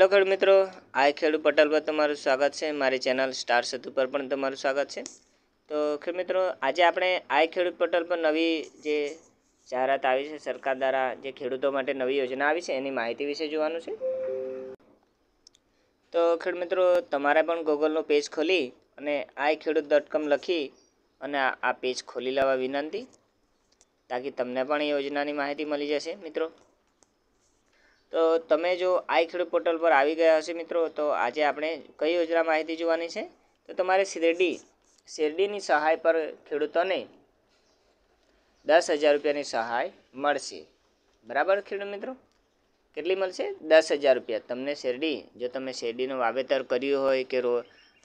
hello ખેડ મિત્રો આઈ ખેડૂત પટેલ પર તમારું સ્વાગત છે મારી ચેનલ સ્ટાર સેતુ પર પણ તમારું સ્વાગત છે તો ખેડ મિત્રો આજે આપણે આઈ ખેડૂત પટેલ પર નવી જે જાહેરાત આવી છે સરકાર દ્વારા જે ખેડૂતો માટે નવી યોજના આવી છે એની માહિતી વિશે જોવાનું છે તો ખેડ મિત્રો તમારે પણ ગૂગલનો પેજ ખોલી અને આઈ ખેડૂત ડોટ કોમ લખી અને આ પેજ ખોલી લેવા વિનંતી તાકી તમને પણ યોજનાની માહિતી મળી જશે મિત્રો તો તમે જો આઈ ખેડૂત પોર્ટલ પર આવી ગયા હશે મિત્રો તો આજે આપણે કઈ યોજના માહિતી જોવાની છે તો તમારે શેરડી શેરડીની સહાય પર ખેડૂતોને દસ હજાર રૂપિયાની સહાય મળશે બરાબર ખેડૂત મિત્રો કેટલી મળશે દસ હજાર રૂપિયા તમને શેરડી જો તમે શેરડીનું વાવેતર કર્યું હોય કે રો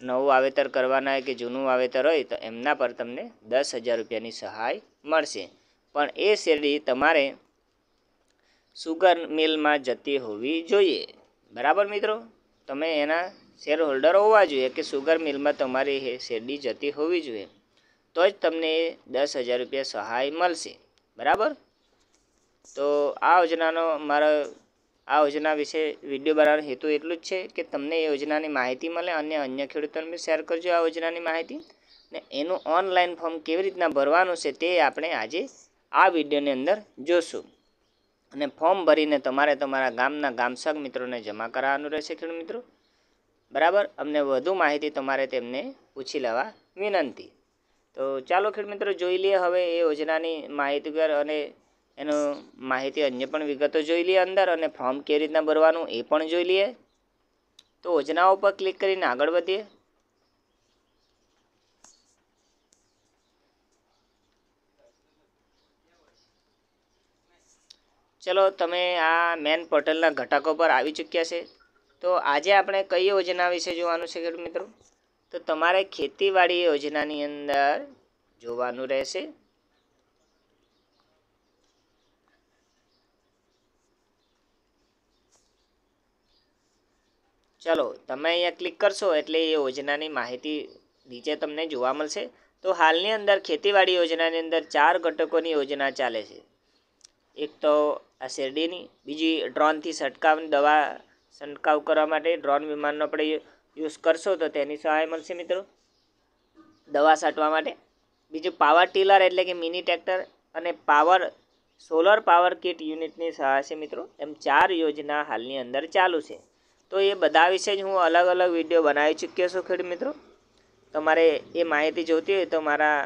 નવું વાવેતર કરવાના હોય કે જૂનું વાવેતર હોય તો એમના પર તમને દસ હજાર રૂપિયાની સહાય મળશે પણ એ શેરડી તમારે સુગર મિલમાં જતી હોવી જોઈએ બરાબર મિત્રો તમે એના શેર હોલ્ડર હોવા જોઈએ કે સુગર મિલમાં તમારી શેરડી જતી હોવી જોઈએ તો જ તમને દસ હજાર રૂપિયા સહાય મળશે બરાબર તો આ યોજનાનો મારો આ યોજના વિશે વિડીયો બનાવવાનો હેતુ એટલું જ છે કે તમને એ યોજનાની માહિતી મળે અને અન્ય ખેડૂતોને બી શેર કરજો આ યોજનાની માહિતી ને એનું ઓનલાઈન ફોર્મ કેવી રીતના ભરવાનું છે તે આપણે આજે આ વિડીયોની અંદર જોશું અને ફોર્મ ભરીને તમારે તમારા ગામના ગામસગ મિત્રોને જમા કરાવવાનું રહેશે ખેડૂત મિત્રો બરાબર અમને વધુ માહિતી તમારે તેમને પૂછી લેવા વિનંતી તો ચાલો ખેડૂત મિત્રો જોઈ લઈએ હવે એ યોજનાની માહિતીગાર અને એનો માહિતી અન્ય પણ વિગતો જોઈ લઈએ અંદર અને ફોર્મ કેવી રીતના ભરવાનું એ પણ જોઈ લઈએ તો યોજનાઓ પર ક્લિક કરીને આગળ વધીએ ચલો તમે આ મેન પોર્ટલના ઘટકો પર આવી ચૂક્યા છે તો આજે આપણે કઈ યોજના વિશે જોવાનું છે ખેડૂત મિત્રો તો તમારે ખેતીવાડી યોજનાની અંદર જોવાનું રહેશે ચલો તમે અહીંયા ક્લિક કરશો એટલે એ યોજનાની માહિતી નીચે તમને જોવા મળશે તો હાલની અંદર ખેતીવાડી યોજનાની અંદર ચાર ઘટકોની યોજના ચાલે છે એક તો આ શેરડીની બીજી ડ્રોનથી છંટકાવની દવા છંટકાવ કરવા માટે ડ્રોન વિમાનનો આપણે યુઝ કરશો તો તેની સહાય મળશે મિત્રો દવા છાંટવા માટે બીજું પાવર ટીલર એટલે કે મિની ટ્રેક્ટર અને પાવર સોલર પાવર કિટ યુનિટની સહાય છે મિત્રો એમ ચાર યોજના હાલની અંદર ચાલુ છે તો એ બધા વિશે જ હું અલગ અલગ વિડીયો બનાવી ચૂક્યો છું ખેડૂત મિત્રો તમારે એ માહિતી જોઈતી હોય તો મારા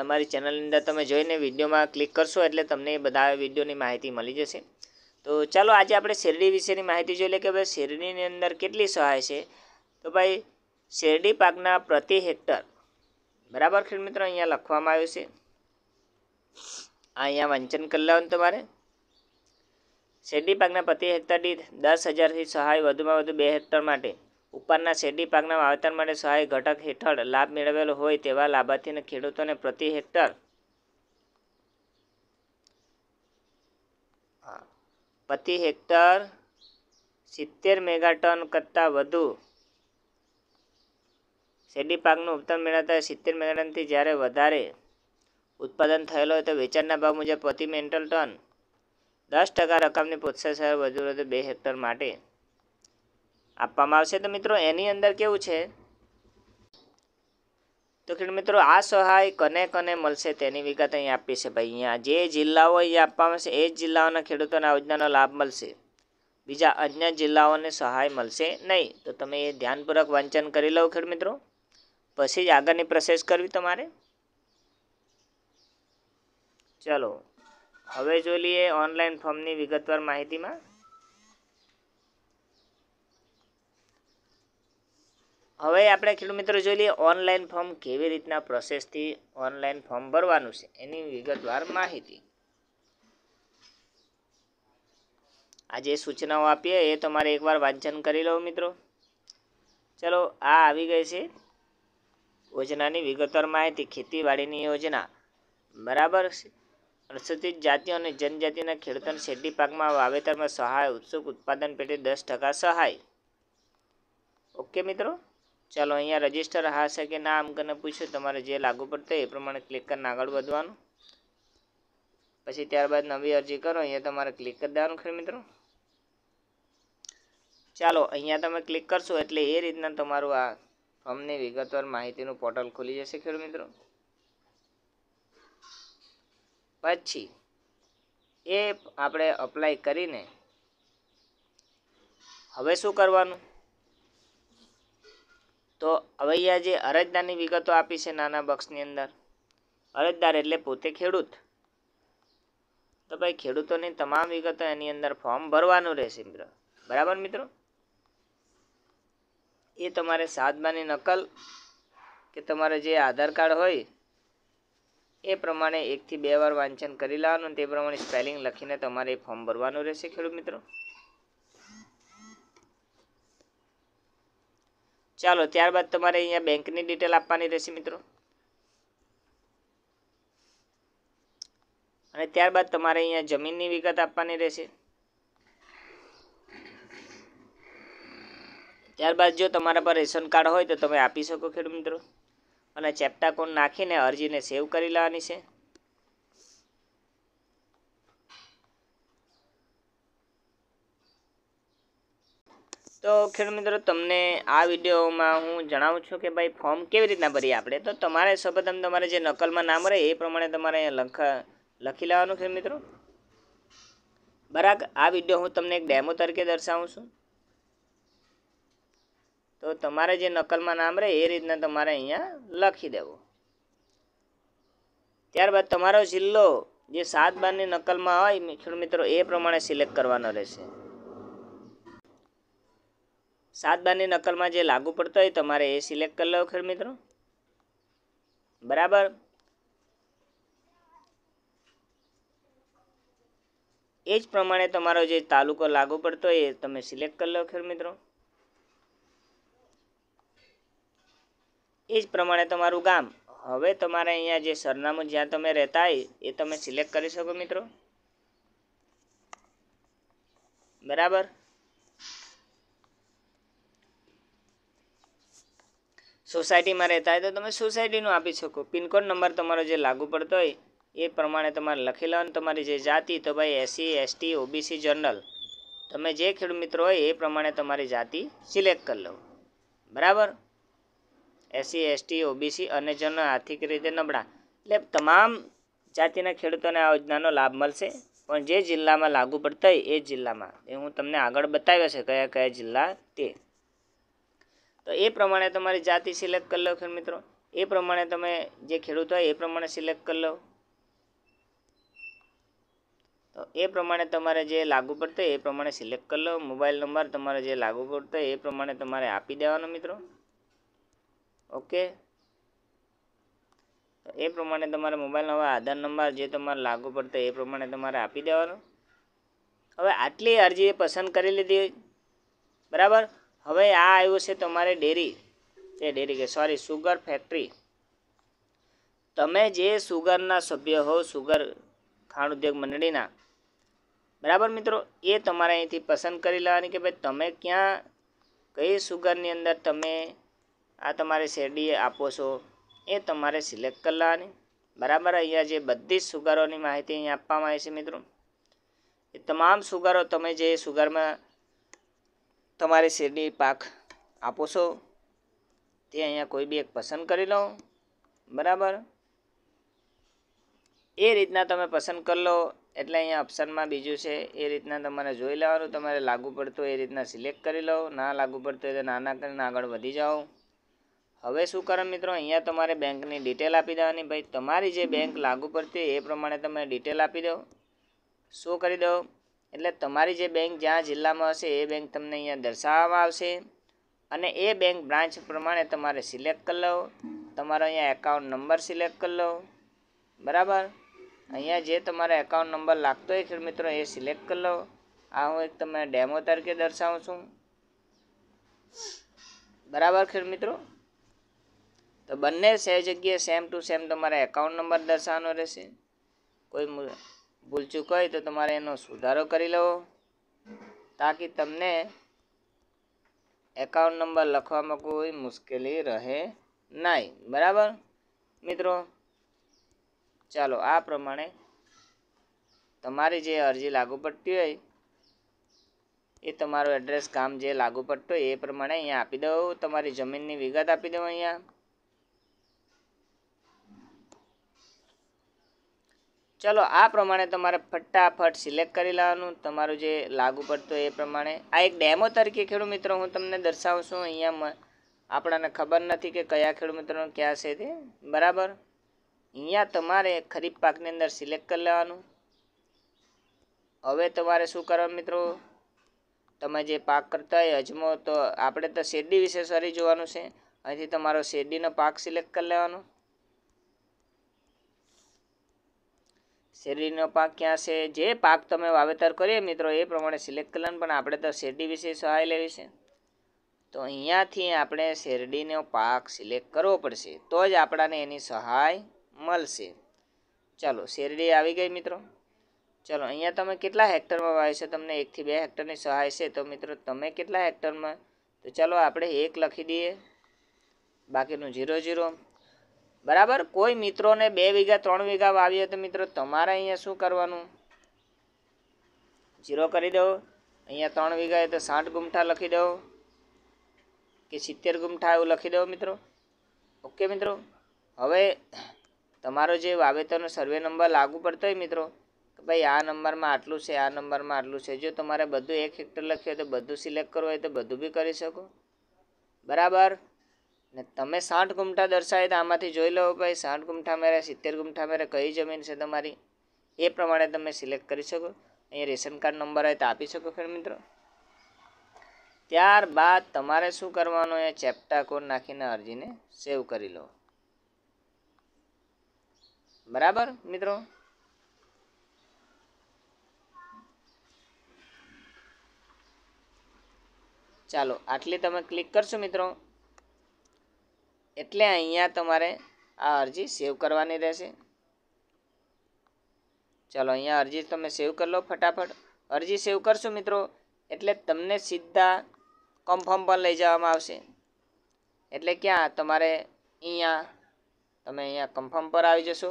અમારી ચેનલની અંદર તમે જોઈને વિડીયોમાં ક્લિક કરશો એટલે તમને બધા વિડીયોની માહિતી મળી જશે તો ચાલો આજે આપણે શેરડી વિશેની માહિતી જોઈ લઈએ કે ભાઈ શેરડીની અંદર કેટલી સહાય છે તો ભાઈ શેરડી પાકના પ્રતિ હેક્ટર બરાબર ખેડ મિત્રો અહીંયા લખવામાં આવ્યું છે આ અહીંયા વંચન કરી લેવાનું તમારે શેરડી પાકના પ્રતિ હેક્ટર દીઠ દસ હજારથી સહાય વધુમાં વધુ બે હેક્ટર માટે ઉપરના શેરડી પાકના વાવેતર માટે સહાય ઘટક હેઠળ લાભ મેળવેલો હોય તેવા લાભાર્થીને ખેડૂતોને પ્રતિ હેક્ટર પ્રતિ હેક્ટર સિત્તેર મેગાટન કરતાં વધુ શેરડી પાકનું ઉત્પાદન મેળવતા સિત્તેર મેગાટનથી જ્યારે વધારે ઉત્પાદન થયેલો હોય તો વેચાણના ભાવ મુજબ પ્રતિ મેન્ટલ ટન દસ ટકા રકમની પ્રોત્સાહન વધુ બે હેક્ટર માટે આપવામાં આવશે તો મિત્રો એની અંદર કેવું છે તો ખેડૂત મિત્રો આ સહાય કને કને મળશે તેની વિગત અહીંયા આપી છે ભાઈ અહીંયા જે જિલ્લાઓ અહીંયા આપવામાં આવશે એ જ જિલ્લાઓના ખેડૂતોને આ યોજનાનો લાભ મળશે બીજા અન્ય જિલ્લાઓને સહાય મળશે નહીં તો તમે એ ધ્યાનપૂર્વક વાંચન કરી લો ખેડૂત મિત્રો પછી જ આગળની પ્રોસેસ કરવી તમારે ચલો હવે જોઈ લઈએ ઓનલાઈન ફોર્મની વિગતવાર માહિતીમાં હવે આપણે ખેડૂત મિત્રો જોઈ લઈએ ઓનલાઈન ફોર્મ કેવી રીતના પ્રોસેસથી ઓનલાઈન ફોર્મ ભરવાનું છે એની વિગતવાર માહિતી આ જે સૂચનાઓ આપીએ એ તમારે એકવાર વાંચન કરી લો મિત્રો ચલો આ આવી ગઈ છે યોજનાની વિગતવાર માહિતી ખેતીવાડીની યોજના બરાબર છે અનુસૂચિત જાતિઓ અને જનજાતિના ખેડૂતોને શેરડી પાકમાં વાવેતરમાં સહાય ઉત્સુક ઉત્પાદન પેટે દસ ટકા સહાય ઓકે મિત્રો ચાલો અહીંયા રજિસ્ટર હશે કે ના આમ કરીને પૂછ્યું તમારે જે લાગુ પડતું એ પ્રમાણે ક્લિક કરીને આગળ વધવાનું પછી ત્યારબાદ નવી અરજી કરો અહીંયા તમારે ક્લિક કરી દેવાનું ખરી મિત્રો ચાલો અહીંયા તમે ક્લિક કરશો એટલે એ રીતના તમારું આ ફોર્મની વિગતવાર માહિતીનું પોર્ટલ ખુલી જશે ખેડૂત મિત્રો પછી એ આપણે અપ્લાય કરીને હવે શું કરવાનું તો અવૈયાજી અરજદારની વિગતો આપી છે નાના બક્ષની અંદર અરજદાર એટલે પોતે ખેડૂત તો ભાઈ ખેડૂતોની તમામ વિગતો એની અંદર ફોર્મ ભરવાનું રહેશે મિત્રો બરાબર મિત્રો એ તમારે સાધબાની નકલ કે તમારે જે આધાર કાર્ડ હોય એ પ્રમાણે એકથી બે વાર વાંચન કરી લેવાનું તે પ્રમાણે સ્પેલિંગ લખીને તમારે એ ફોર્મ ભરવાનું રહેશે ખેડૂત મિત્રો ચાલો ત્યારબાદ તમારે અહીંયા બેંકની ડિટેલ આપવાની રહેશે મિત્રો અને ત્યારબાદ તમારે અહીંયા જમીનની વિગત આપવાની રહેશે ત્યારબાદ જો તમારા પર રેશન કાર્ડ હોય તો તમે આપી શકો ખેડૂત મિત્રો અને ચેપ્ટા કોન નાખીને અરજીને સેવ કરી લેવાની છે તો ખેડૂત મિત્રો તમને આ વિડીયોમાં હું જણાવું છું કે ભાઈ ફોર્મ કેવી રીતના ભરીએ આપણે તો તમારે સૌપ્રથમ તમારે જે નકલમાં નામ રહે એ પ્રમાણે તમારે લખ લખી લેવાનું ખેડૂત મિત્રો બરાબર આ વિડીયો હું તમને એક ડેમો તરીકે દર્શાવું છું તો તમારે જે નકલમાં નામ રહે એ રીતના તમારે અહીંયા લખી દેવું ત્યારબાદ તમારો જિલ્લો જે સાત બારની નકલમાં હોય ખેડૂત મિત્રો એ પ્રમાણે સિલેક્ટ કરવાનો રહેશે સાત બારની નકલમાં જે લાગુ પડતો હોય તમારે એ સિલેક્ટ કરી લો ખેડ મિત્રો બરાબર એ જ પ્રમાણે તમારો જે તાલુકો લાગુ પડતો હોય એ તમે સિલેક્ટ કરી લો ખેડ મિત્રો એ જ પ્રમાણે તમારું ગામ હવે તમારે અહીંયા જે સરનામું જ્યાં તમે રહેતા હોય એ તમે સિલેક્ટ કરી શકો મિત્રો બરાબર સોસાયટીમાં રહેતા હોય તો તમે સોસાયટીનું આપી શકો પિનકોડ નંબર તમારો જે લાગુ પડતો હોય એ પ્રમાણે તમારે લખી લેવાનું તમારી જે જાતિ તો ભાઈ એસસી એસટી ઓબીસી જનરલ તમે જે ખેડૂત મિત્રો હોય એ પ્રમાણે તમારી જાતિ સિલેક્ટ કરી લો બરાબર એસસી એસટી ઓબીસી અને જનરલ આર્થિક રીતે નબળા એટલે તમામ જાતિના ખેડૂતોને આ યોજનાનો લાભ મળશે પણ જે જિલ્લામાં લાગુ પડતા હોય એ જિલ્લામાં એ હું તમને આગળ બતાવ્યો છે કયા કયા જિલ્લા તે તો એ પ્રમાણે તમારી જાતિ સિલેક્ટ કરી લો ખેડ મિત્રો એ પ્રમાણે તમે જે ખેડૂત હોય એ પ્રમાણે સિલેક્ટ કરી લો તો એ પ્રમાણે તમારે જે લાગુ પડતો એ પ્રમાણે સિલેક્ટ કરી લો મોબાઈલ નંબર તમારે જે લાગુ પડતો એ પ્રમાણે તમારે આપી દેવાનો મિત્રો ઓકે તો એ પ્રમાણે તમારે મોબાઈલ નંબર આધાર નંબર જે તમારે લાગુ પડતો એ પ્રમાણે તમારે આપી દેવાનો હવે આટલી અરજી પસંદ કરી લીધી બરાબર હવે આ આવ્યું છે તમારે ડેરી એ ડેરી કે સોરી સુગર ફેક્ટરી તમે જે સુગરના સભ્ય હો સુગર ખાંડ ઉદ્યોગ મંડળીના બરાબર મિત્રો એ તમારે અહીંથી પસંદ કરી લેવાની કે ભાઈ તમે ક્યાં કઈ સુગરની અંદર તમે આ તમારે શેરડી આપો છો એ તમારે સિલેક્ટ કરી લેવાની બરાબર અહીંયા જે બધી જ સુગરોની માહિતી અહીંયા આપવામાં આવી છે મિત્રો એ તમામ સુગરો તમે જે સુગરમાં તમારે શેરડી પાક આપો છો તે અહીંયા કોઈ બી એક પસંદ કરી લો બરાબર એ રીતના તમે પસંદ કરી લો એટલે અહીંયા ઓપ્શનમાં બીજું છે એ રીતના તમારે જોઈ લેવાનું તમારે લાગુ પડતું એ રીતના સિલેક્ટ કરી લો ના લાગુ પડતું એટલે નાના કરીને આગળ વધી જાઓ હવે શું કરો મિત્રો અહીંયા તમારે બેંકની ડિટેલ આપી દેવાની ભાઈ તમારી જે બેંક લાગુ પડતી એ પ્રમાણે તમે ડિટેલ આપી દો શું કરી દો એટલે તમારી જે બેંક જ્યાં જિલ્લામાં હશે એ બેંક તમને અહીંયા દર્શાવવામાં આવશે અને એ બેંક બ્રાન્ચ પ્રમાણે તમારે સિલેક્ટ કરી લો તમારો અહીંયા એકાઉન્ટ નંબર સિલેક્ટ કરી લો બરાબર અહીંયા જે તમારો એકાઉન્ટ નંબર લાગતો હોય મિત્રો એ સિલેક્ટ કરી લો આ હું એક તમે ડેમો તરીકે દર્શાવું છું બરાબર ખેડ મિત્રો તો બંને સે જગ્યાએ સેમ ટુ સેમ તમારા એકાઉન્ટ નંબર દર્શાવવાનો રહેશે કોઈ ભૂલ ચૂક હોય તો તમારે એનો સુધારો કરી લેવો તાકી તમને એકાઉન્ટ નંબર લખવામાં કોઈ મુશ્કેલી રહે નહીં બરાબર મિત્રો ચાલો આ પ્રમાણે તમારી જે અરજી લાગુ પડતી હોય એ તમારું એડ્રેસ કામ જે લાગુ પડતું હોય એ પ્રમાણે અહીંયા આપી દઉં તમારી જમીનની વિગત આપી દઉં અહીંયા ચલો આ પ્રમાણે તમારે ફટાફટ સિલેક્ટ કરી લેવાનું તમારું જે લાગુ પડતું એ પ્રમાણે આ એક ડેમો તરીકે ખેડૂત મિત્રો હું તમને દર્શાવું છું અહીંયા આપણને ખબર નથી કે કયા ખેડૂત મિત્રો ક્યાં છે તે બરાબર અહીંયા તમારે ખરીફ પાકની અંદર સિલેક્ટ કરી લેવાનું હવે તમારે શું કરવા મિત્રો તમે જે પાક કરતા હોય અજમો તો આપણે તો શેરડી વિશે સારી જોવાનું છે અહીંથી તમારો શેરડીનો પાક સિલેક્ટ કરી લેવાનો શેરડીનો પાક ક્યાં છે જે પાક તમે વાવેતર કરીએ મિત્રો એ પ્રમાણે સિલેક્ટ કરવાનું પણ આપણે તો શેરડી વિશે સહાય લેવી છે તો અહીંયાથી આપણે શેરડીનો પાક સિલેક્ટ કરવો પડશે તો જ આપણાને એની સહાય મળશે ચાલો શેરડી આવી ગઈ મિત્રો ચાલો અહીંયા તમે કેટલા હેક્ટરમાં વાવે છે તમને એકથી બે હેક્ટરની સહાય છે તો મિત્રો તમે કેટલા હેક્ટરમાં તો ચાલો આપણે એક લખી દઈએ બાકીનું ઝીરો ઝીરો બરાબર કોઈ મિત્રોને બે વીઘા ત્રણ વીઘા વાવીએ તો મિત્રો તમારે અહીંયા શું કરવાનું ઝીરો કરી દો અહીંયા ત્રણ વીઘા એ તો સાઠ ગુમઠા લખી દો કે સિત્તેર ગુમઠા એવું લખી દો મિત્રો ઓકે મિત્રો હવે તમારો જે વાવેતરનો સર્વે નંબર લાગુ પડતો હોય મિત્રો કે ભાઈ આ નંબરમાં આટલું છે આ નંબરમાં આટલું છે જો તમારે બધું એક હેક્ટર લખ્યું હોય તો બધું સિલેક્ટ કરવું હોય તો બધું બી કરી શકો બરાબર ને તમે સાઠ ગુંઠા દર્શાવે તો આમાંથી જોઈ લો ભાઈ સાઠ ગુમઠા મેરે સિત્તેર ગુંઠા મેરે કઈ જમીન છે તમારી એ પ્રમાણે તમે સિલેક્ટ કરી શકો અહીંયા રેશન કાર્ડ નંબર હોય તો આપી શકો ખેડ મિત્રો ત્યારબાદ તમારે શું કરવાનું એ ચેપ્ટા કોડ નાખીને અરજીને સેવ કરી લો બરાબર મિત્રો ચાલો આટલી તમે ક્લિક કરશો મિત્રો એટલે અહીંયા તમારે આ અરજી સેવ કરવાની રહેશે ચાલો અહીંયા અરજી તમે સેવ કરી લો ફટાફટ અરજી સેવ કરશું મિત્રો એટલે તમને સીધા કન્ફર્મ પર લઈ જવામાં આવશે એટલે ક્યાં તમારે અહીંયા તમે અહીંયા કન્ફર્મ પર આવી જશો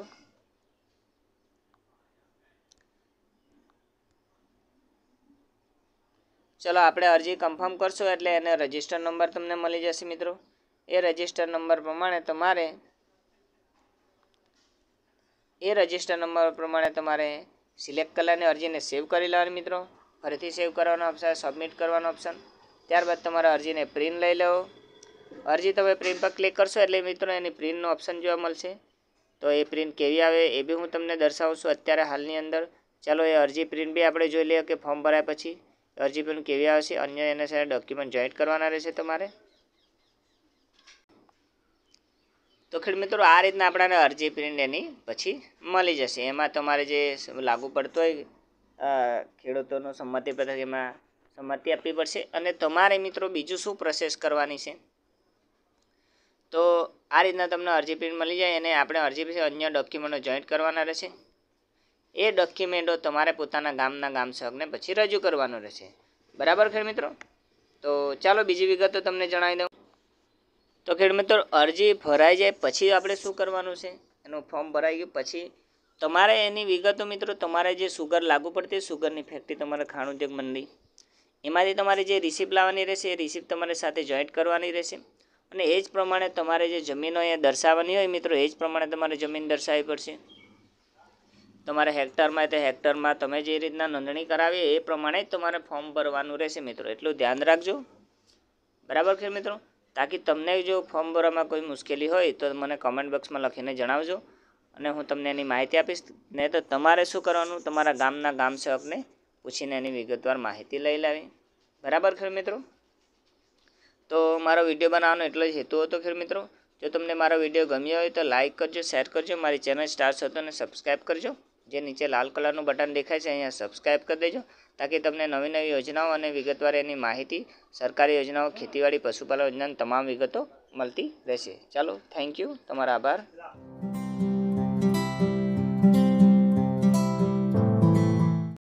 ચલો આપણે અરજી કન્ફર્મ કરશો એટલે એને રજિસ્ટર નંબર તમને મળી જશે મિત્રો એ રજિસ્ટર નંબર પ્રમાણે તમારે એ રજિસ્ટર નંબર પ્રમાણે તમારે સિલેક્ટ કરવાની અરજીને સેવ કરી લેવાની મિત્રો ફરીથી સેવ કરવાનો ઓપ્શન સબમિટ કરવાનો ઓપ્શન ત્યારબાદ તમારે અરજીને પ્રિન્ટ લઈ લેવો અરજી તમે પ્રિન્ટ પર ક્લિક કરશો એટલે મિત્રો એની પ્રિન્ટનો ઓપ્શન જોવા મળશે તો એ પ્રિન્ટ કેવી આવે એ બી હું તમને દર્શાવું છું અત્યારે હાલની અંદર ચાલો એ અરજી પ્રિન્ટ બી આપણે જોઈ લઈએ કે ફોર્મ ભરાયા પછી અરજી પ્રિન્ટ કેવી આવશે અન્ય એના સાથે ડોક્યુમેન્ટ જોઈન્ટ કરવાના રહેશે તમારે તો ખેડ મિત્રો આ રીતના આપણને અરજી પ્રિન્ટ એની પછી મળી જશે એમાં તમારે જે લાગુ પડતો હોય ખેડૂતોનો સંમતિ પત્ર એમાં સંમતિ આપવી પડશે અને તમારે મિત્રો બીજું શું પ્રોસેસ કરવાની છે તો આ રીતના તમને અરજી પ્રિન્ટ મળી જાય અને આપણે અરજી પછી અન્ય ડોક્યુમેન્ટો જોઈન્ટ કરવાના રહેશે એ ડોક્યુમેન્ટો તમારે પોતાના ગામના ગામ સહકને પછી રજૂ કરવાનો રહેશે બરાબર ખેડ મિત્રો તો ચાલો બીજી વિગતો તમને જણાવી દઉં તો ખેડ મિત્રો અરજી ભરાઈ જાય પછી આપણે શું કરવાનું છે એનું ફોર્મ ભરાઈ ગયું પછી તમારે એની વિગતો મિત્રો તમારે જે સુગર લાગુ પડતી સુગરની ફેક્ટરી તમારે ખાણ ઉદ્યોગ મંડળી એમાંથી તમારે જે રિસિપ્ટ લાવવાની રહેશે એ રિસિપ્ટ તમારે સાથે જોઈન્ટ કરવાની રહેશે અને એ જ પ્રમાણે તમારે જે જમીન હોય એ દર્શાવવાની હોય મિત્રો એ જ પ્રમાણે તમારે જમીન દર્શાવવી પડશે તમારે હેક્ટરમાં તો હેક્ટરમાં તમે જે રીતના નોંધણી કરાવી એ પ્રમાણે જ તમારે ફોર્મ ભરવાનું રહેશે મિત્રો એટલું ધ્યાન રાખજો બરાબર ખેર મિત્રો તાકી તમને જો ફોર્મ ભરવામાં કોઈ મુશ્કેલી હોય તો મને કમેન્ટ બોક્સમાં લખીને જણાવજો અને હું તમને એની માહિતી આપીશ ને તો તમારે શું કરવાનું તમારા ગામના ગામ સેવકને પૂછીને એની વિગતવાર માહિતી લઈ લેવી બરાબર ખેડ મિત્રો તો મારો વિડીયો બનાવવાનો એટલો જ હેતુ હતો ખેડ મિત્રો જો તમને મારો વિડીયો ગમ્યો હોય તો લાઇક કરજો શેર કરજો મારી ચેનલ સ્ટાર્સ હતો અને સબસ્ક્રાઈબ કરજો જે નીચે લાલ કલરનું બટન દેખાય છે અહીંયા સબસ્ક્રાઈબ કરી દેજો તાકી તમને નવી નવી યોજનાઓ અને વિગતવાર એની માહિતી સરકારી યોજનાઓ ખેતીવાડી પશુપાલન યોજનાની તમામ વિગતો મળતી રહેશે ચાલો થેન્ક યુ તમારા આભાર